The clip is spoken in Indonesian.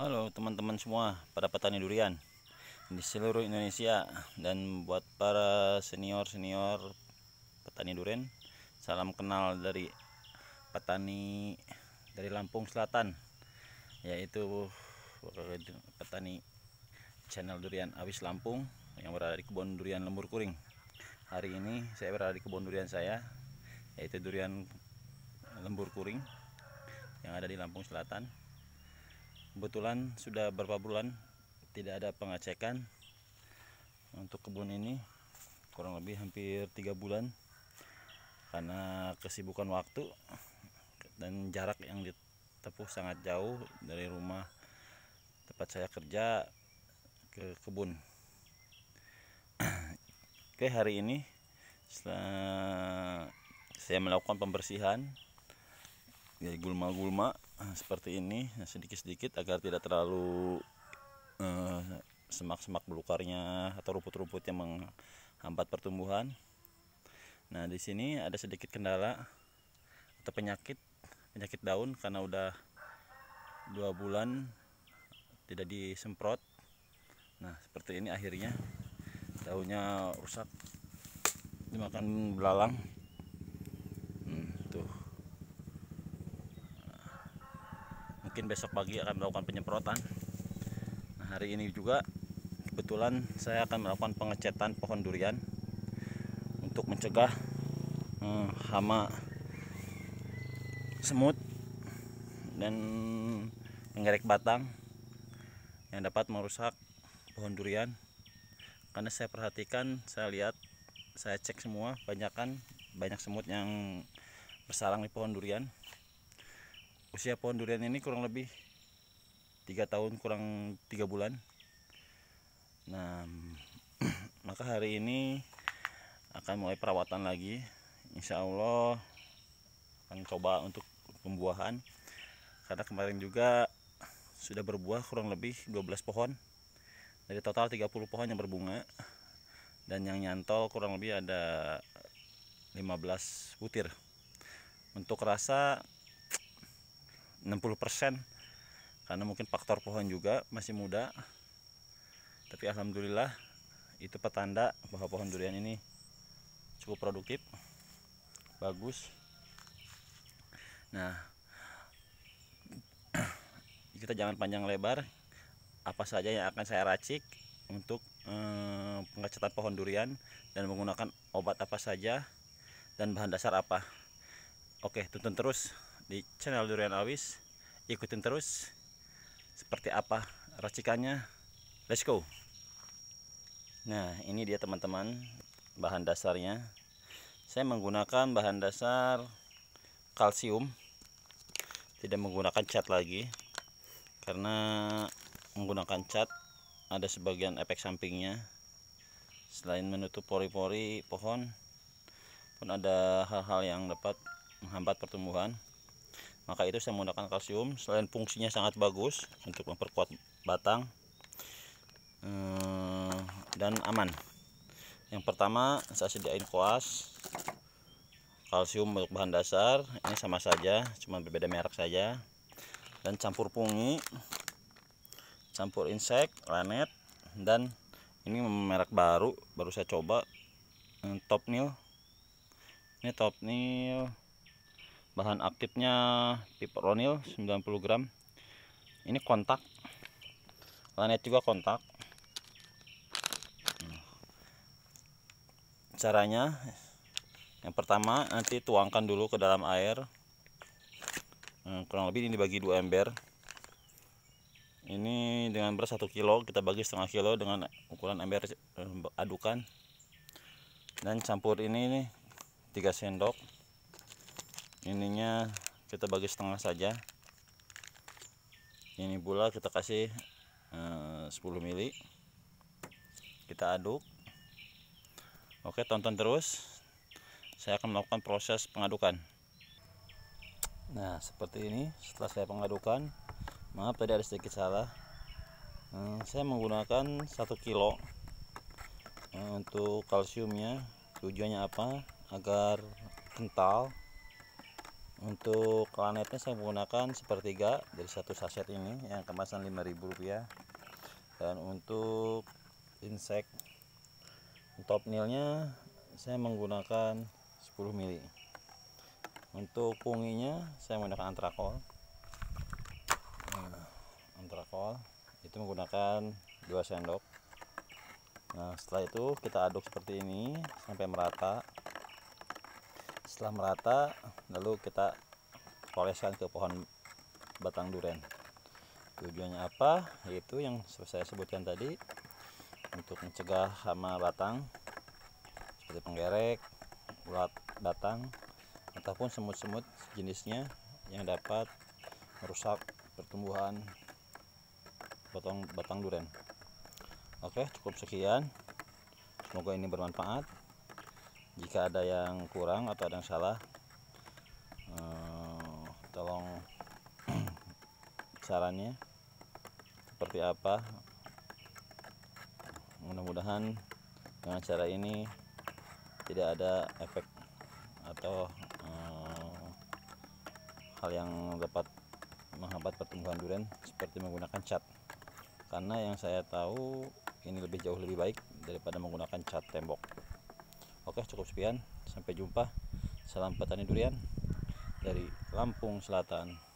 Halo teman-teman semua para petani durian di seluruh Indonesia dan buat para senior-senior petani durian salam kenal dari petani dari Lampung Selatan yaitu petani channel durian Awis Lampung yang berada di kebun durian Lembur Kuring hari ini saya berada di kebun durian saya yaitu durian Lembur Kuring yang ada di Lampung Selatan kebetulan sudah berapa bulan tidak ada pengecekan untuk kebun ini kurang lebih hampir tiga bulan karena kesibukan waktu dan jarak yang ditepuh sangat jauh dari rumah tempat saya kerja ke kebun oke hari ini saya melakukan pembersihan dari gulma-gulma Eh, seperti ini ya, sedikit-sedikit agar tidak terlalu eh, semak-semak uh, belukarnya atau rumput-rumput yang menghambat pertumbuhan. Nah, di sini ada sedikit kendala atau penyakit penyakit daun karena udah dua bulan tidak disemprot. Nah, seperti ini akhirnya daunnya rusak dimakan belalang. mungkin besok pagi akan melakukan penyemprotan nah, hari ini juga kebetulan saya akan melakukan pengecetan pohon durian untuk mencegah hmm, hama semut dan mengerek batang yang dapat merusak pohon durian karena saya perhatikan saya lihat saya cek semua banyak banyak semut yang bersarang di pohon durian usia pohon durian ini kurang lebih tiga tahun kurang tiga bulan nah maka hari ini akan mulai perawatan lagi insya Allah akan coba untuk pembuahan karena kemarin juga sudah berbuah kurang lebih 12 pohon dari total 30 pohon yang berbunga dan yang nyantol kurang lebih ada 15 butir untuk rasa 60% karena mungkin faktor pohon juga masih muda tapi alhamdulillah itu petanda bahwa pohon durian ini cukup produktif bagus nah kita jangan panjang lebar apa saja yang akan saya racik untuk hmm, pengecatan pohon durian dan menggunakan obat apa saja dan bahan dasar apa oke tonton terus di channel Durian Awis. Ikutin terus seperti apa racikannya. Let's go. Nah, ini dia teman-teman bahan dasarnya. Saya menggunakan bahan dasar kalsium. Tidak menggunakan cat lagi. Karena menggunakan cat ada sebagian efek sampingnya. Selain menutup pori-pori pohon, pun ada hal-hal yang dapat menghambat pertumbuhan maka itu saya menggunakan kalsium selain fungsinya sangat bagus untuk memperkuat batang eh, dan aman yang pertama saya sediain koas kalsium untuk bahan dasar ini sama saja cuma berbeda merek saja dan campur pungi campur insek lanet dan ini merek baru baru saya coba top nil ini top nil bahan aktifnya piperonil 90 gram ini kontak lanet juga kontak caranya yang pertama nanti tuangkan dulu ke dalam air hmm, kurang lebih ini dibagi dua ember ini dengan beras 1 kilo kita bagi setengah kilo dengan ukuran ember eh, adukan dan campur ini nih 3 sendok ininya kita bagi setengah saja ini pula kita kasih eh, 10 mili kita aduk oke tonton terus saya akan melakukan proses pengadukan nah seperti ini setelah saya pengadukan maaf tadi ada sedikit salah eh, saya menggunakan 1 kilo eh, untuk kalsiumnya tujuannya apa agar kental untuk planetnya saya menggunakan sepertiga dari satu sachet ini yang kemasan 5000 rupiah dan untuk insek top nilnya saya menggunakan 10 mili untuk punginya saya menggunakan antrakol nah, antrakol itu menggunakan 2 sendok nah setelah itu kita aduk seperti ini sampai merata setelah merata lalu kita poleskan ke pohon batang duren tujuannya apa yaitu yang saya sebutkan tadi untuk mencegah hama batang seperti penggerek ulat batang ataupun semut-semut jenisnya yang dapat merusak pertumbuhan batang batang duren oke cukup sekian semoga ini bermanfaat jika ada yang kurang atau ada yang salah eh, tolong sarannya seperti apa mudah-mudahan dengan cara ini tidak ada efek atau eh, hal yang dapat menghambat pertumbuhan durian seperti menggunakan cat karena yang saya tahu ini lebih jauh lebih baik daripada menggunakan cat tembok Oke cukup sekian sampai jumpa salam petani durian dari Lampung Selatan